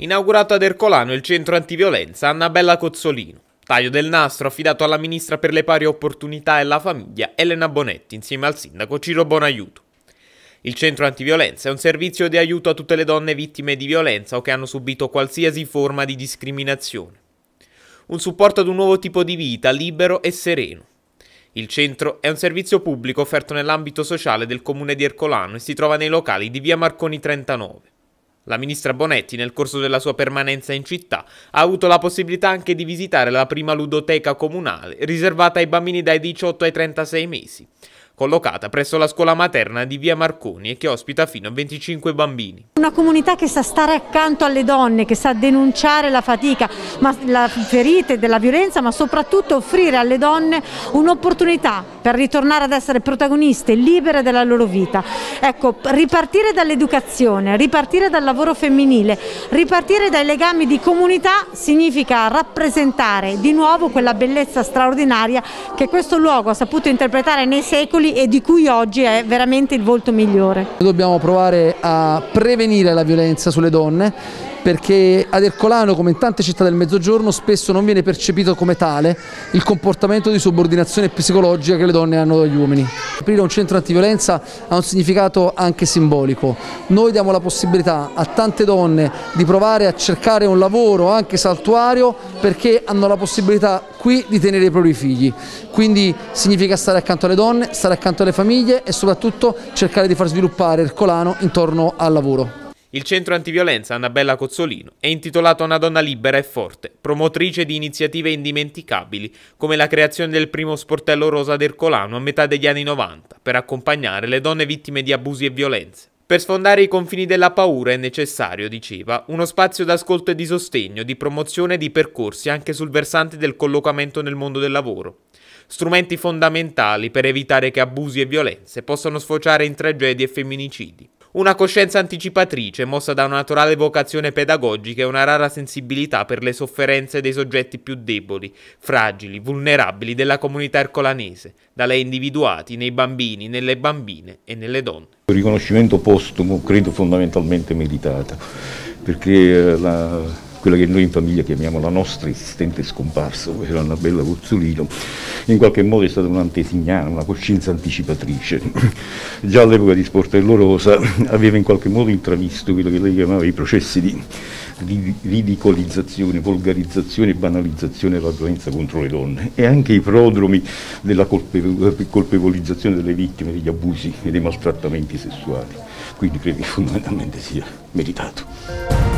Inaugurato ad Ercolano il centro antiviolenza Annabella Cozzolino. Taglio del nastro affidato alla ministra per le pari opportunità e la famiglia Elena Bonetti insieme al sindaco Ciro Bonaiuto. Il centro antiviolenza è un servizio di aiuto a tutte le donne vittime di violenza o che hanno subito qualsiasi forma di discriminazione. Un supporto ad un nuovo tipo di vita libero e sereno. Il centro è un servizio pubblico offerto nell'ambito sociale del comune di Ercolano e si trova nei locali di via Marconi 39. La ministra Bonetti, nel corso della sua permanenza in città, ha avuto la possibilità anche di visitare la prima ludoteca comunale, riservata ai bambini dai 18 ai 36 mesi collocata presso la scuola materna di Via Marconi e che ospita fino a 25 bambini. Una comunità che sa stare accanto alle donne, che sa denunciare la fatica, ma, la ferite della violenza, ma soprattutto offrire alle donne un'opportunità per ritornare ad essere protagoniste, libere della loro vita. Ecco, ripartire dall'educazione, ripartire dal lavoro femminile, ripartire dai legami di comunità significa rappresentare di nuovo quella bellezza straordinaria che questo luogo ha saputo interpretare nei secoli piccoli e di cui oggi è veramente il volto migliore. Dobbiamo provare a prevenire la violenza sulle donne perché ad Ercolano, come in tante città del Mezzogiorno, spesso non viene percepito come tale il comportamento di subordinazione psicologica che le donne hanno dagli uomini. Aprire un centro antiviolenza ha un significato anche simbolico. Noi diamo la possibilità a tante donne di provare a cercare un lavoro anche saltuario perché hanno la possibilità qui di tenere i propri figli. Quindi significa stare accanto alle donne, stare accanto alle famiglie e soprattutto cercare di far sviluppare Ercolano intorno al lavoro. Il centro antiviolenza Annabella Cozzolino è intitolato a una donna libera e forte, promotrice di iniziative indimenticabili come la creazione del primo sportello rosa d'Ercolano a metà degli anni 90 per accompagnare le donne vittime di abusi e violenze. Per sfondare i confini della paura è necessario, diceva, uno spazio d'ascolto e di sostegno, di promozione e di percorsi anche sul versante del collocamento nel mondo del lavoro strumenti fondamentali per evitare che abusi e violenze possano sfociare in tragedie e femminicidi. Una coscienza anticipatrice, mossa da una naturale vocazione pedagogica e una rara sensibilità per le sofferenze dei soggetti più deboli, fragili, vulnerabili della comunità ercolanese, da lei individuati nei bambini, nelle bambine e nelle donne. Il riconoscimento postumo credo fondamentalmente meritato, perché eh, la quella che noi in famiglia chiamiamo la nostra esistente scomparsa, ovvero Annabella Cozzolino, in qualche modo è stata un'antesignana, una coscienza anticipatrice. Già all'epoca di Sportello Rosa aveva in qualche modo intravisto quello che lei chiamava i processi di ridicolizzazione, volgarizzazione e banalizzazione della violenza contro le donne e anche i prodromi della colpevolizzazione delle vittime degli abusi e dei maltrattamenti sessuali. Quindi credo che fondamentalmente sia meritato.